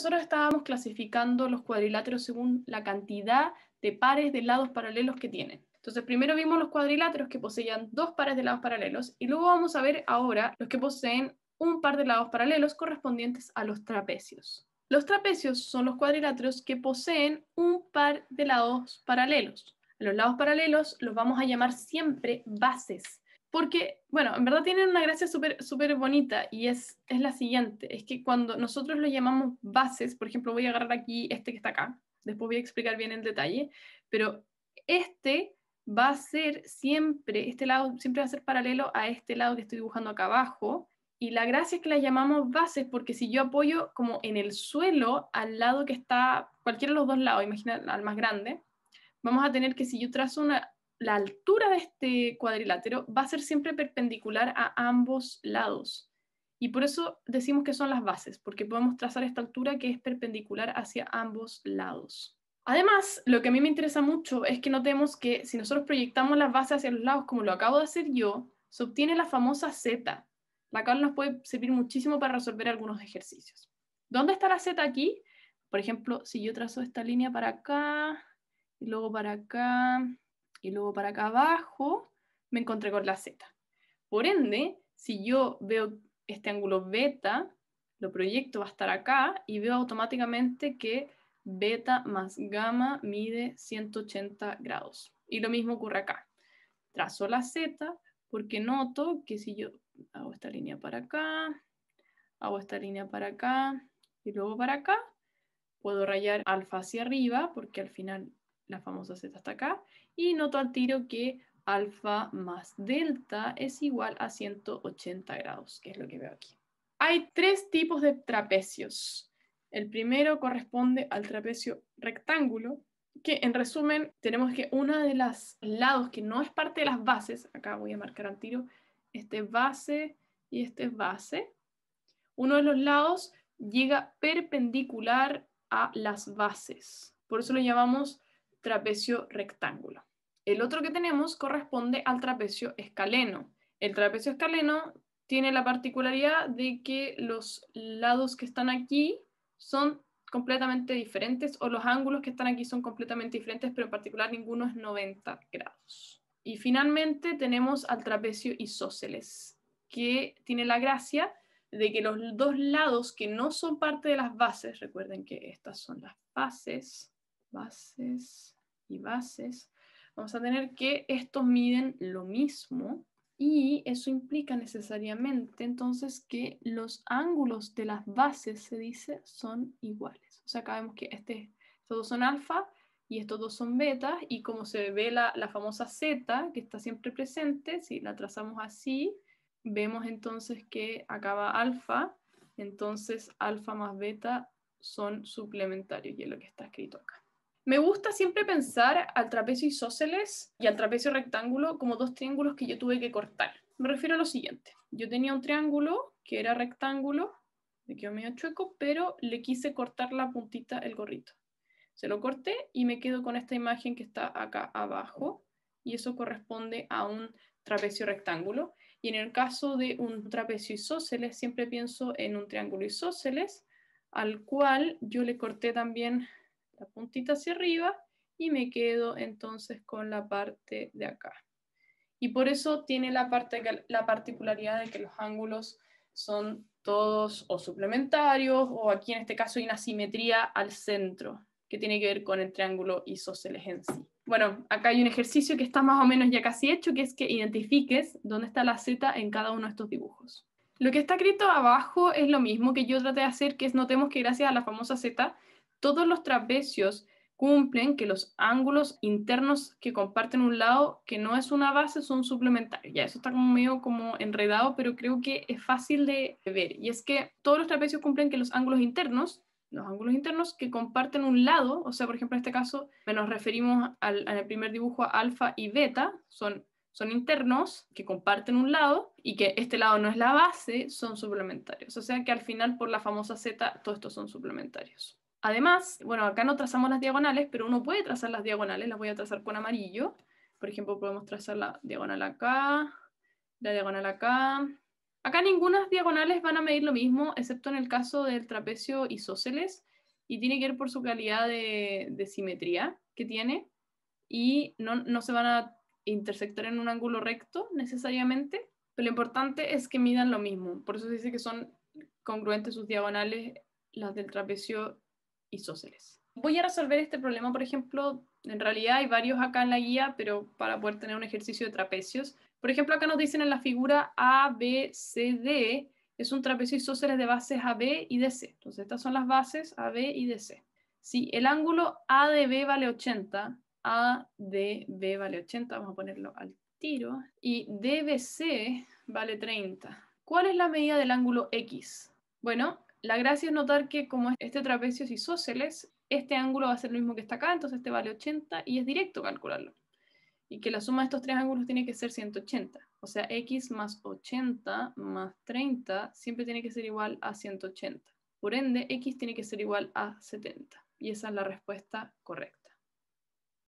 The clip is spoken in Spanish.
nosotros estábamos clasificando los cuadriláteros según la cantidad de pares de lados paralelos que tienen. Entonces, primero vimos los cuadriláteros que poseían dos pares de lados paralelos y luego vamos a ver ahora los que poseen un par de lados paralelos correspondientes a los trapecios. Los trapecios son los cuadriláteros que poseen un par de lados paralelos. los lados paralelos los vamos a llamar siempre bases, porque, bueno, en verdad tienen una gracia súper súper bonita y es, es la siguiente, es que cuando nosotros lo llamamos bases, por ejemplo, voy a agarrar aquí este que está acá, después voy a explicar bien el detalle, pero este va a ser siempre, este lado siempre va a ser paralelo a este lado que estoy dibujando acá abajo, y la gracia es que la llamamos bases porque si yo apoyo como en el suelo al lado que está, cualquiera de los dos lados, imagina al más grande, vamos a tener que si yo trazo una, la altura de este cuadrilátero va a ser siempre perpendicular a ambos lados. Y por eso decimos que son las bases, porque podemos trazar esta altura que es perpendicular hacia ambos lados. Además, lo que a mí me interesa mucho es que notemos que si nosotros proyectamos las bases hacia los lados, como lo acabo de hacer yo, se obtiene la famosa Z, la cual nos puede servir muchísimo para resolver algunos ejercicios. ¿Dónde está la Z aquí? Por ejemplo, si yo trazo esta línea para acá, y luego para acá, y luego para acá abajo me encontré con la Z. Por ende, si yo veo este ángulo beta, lo proyecto va a estar acá y veo automáticamente que beta más gamma mide 180 grados. Y lo mismo ocurre acá. Trazo la Z porque noto que si yo hago esta línea para acá, hago esta línea para acá y luego para acá, puedo rayar alfa hacia arriba porque al final la famosa z hasta acá, y noto al tiro que alfa más delta es igual a 180 grados, que es lo que veo aquí. Hay tres tipos de trapecios. El primero corresponde al trapecio rectángulo, que en resumen tenemos que uno de los lados que no es parte de las bases, acá voy a marcar al tiro, este base y este es base, uno de los lados llega perpendicular a las bases. Por eso lo llamamos trapecio rectángulo. El otro que tenemos corresponde al trapecio escaleno. El trapecio escaleno tiene la particularidad de que los lados que están aquí son completamente diferentes o los ángulos que están aquí son completamente diferentes, pero en particular ninguno es 90 grados. Y finalmente tenemos al trapecio isósceles, que tiene la gracia de que los dos lados que no son parte de las bases, recuerden que estas son las bases, bases y bases, vamos a tener que estos miden lo mismo y eso implica necesariamente entonces que los ángulos de las bases, se dice, son iguales. O sea, acá vemos que este, estos dos son alfa y estos dos son beta y como se ve la, la famosa z que está siempre presente, si la trazamos así, vemos entonces que acaba alfa, entonces alfa más beta son suplementarios y es lo que está escrito acá. Me gusta siempre pensar al trapecio isósceles y al trapecio rectángulo como dos triángulos que yo tuve que cortar. Me refiero a lo siguiente. Yo tenía un triángulo que era rectángulo, me quedó medio chueco, pero le quise cortar la puntita, el gorrito. Se lo corté y me quedo con esta imagen que está acá abajo y eso corresponde a un trapecio rectángulo. Y en el caso de un trapecio isósceles, siempre pienso en un triángulo isósceles, al cual yo le corté también la puntita hacia arriba y me quedo entonces con la parte de acá. Y por eso tiene la, parte, la particularidad de que los ángulos son todos o suplementarios o aquí en este caso hay una simetría al centro que tiene que ver con el triángulo isósceles Bueno, acá hay un ejercicio que está más o menos ya casi hecho, que es que identifiques dónde está la Z en cada uno de estos dibujos. Lo que está escrito abajo es lo mismo que yo traté de hacer, que es notemos que gracias a la famosa Z todos los trapecios cumplen que los ángulos internos que comparten un lado, que no es una base, son suplementarios. Ya, eso está como medio como enredado, pero creo que es fácil de ver. Y es que todos los trapecios cumplen que los ángulos internos, los ángulos internos que comparten un lado, o sea, por ejemplo, en este caso nos referimos al, el primer dibujo a alfa y beta, son, son internos que comparten un lado y que este lado no es la base, son suplementarios. O sea que al final, por la famosa Z, todos estos son suplementarios. Además, bueno, acá no trazamos las diagonales, pero uno puede trazar las diagonales, las voy a trazar con amarillo. Por ejemplo, podemos trazar la diagonal acá, la diagonal acá. Acá ninguna diagonales van a medir lo mismo, excepto en el caso del trapecio isósceles, y tiene que ver por su calidad de, simetría que tiene, y no, no se van a intersectar en un ángulo recto necesariamente, pero lo importante es que midan lo mismo. Por eso se dice que son congruentes sus diagonales, las del trapecio isósceles. Voy a resolver este problema, por ejemplo, en realidad hay varios acá en la guía, pero para poder tener un ejercicio de trapecios. Por ejemplo, acá nos dicen en la figura ABCD es un trapecio isósceles de bases AB y DC. Entonces, estas son las bases AB y DC. Si el ángulo ADB vale 80, ADB vale 80, vamos a ponerlo al tiro, y DBC vale 30. ¿Cuál es la medida del ángulo X? Bueno, la gracia es notar que como este trapecio es isósceles, este ángulo va a ser lo mismo que está acá, entonces este vale 80 y es directo calcularlo. Y que la suma de estos tres ángulos tiene que ser 180. O sea, x más 80 más 30 siempre tiene que ser igual a 180. Por ende, x tiene que ser igual a 70. Y esa es la respuesta correcta.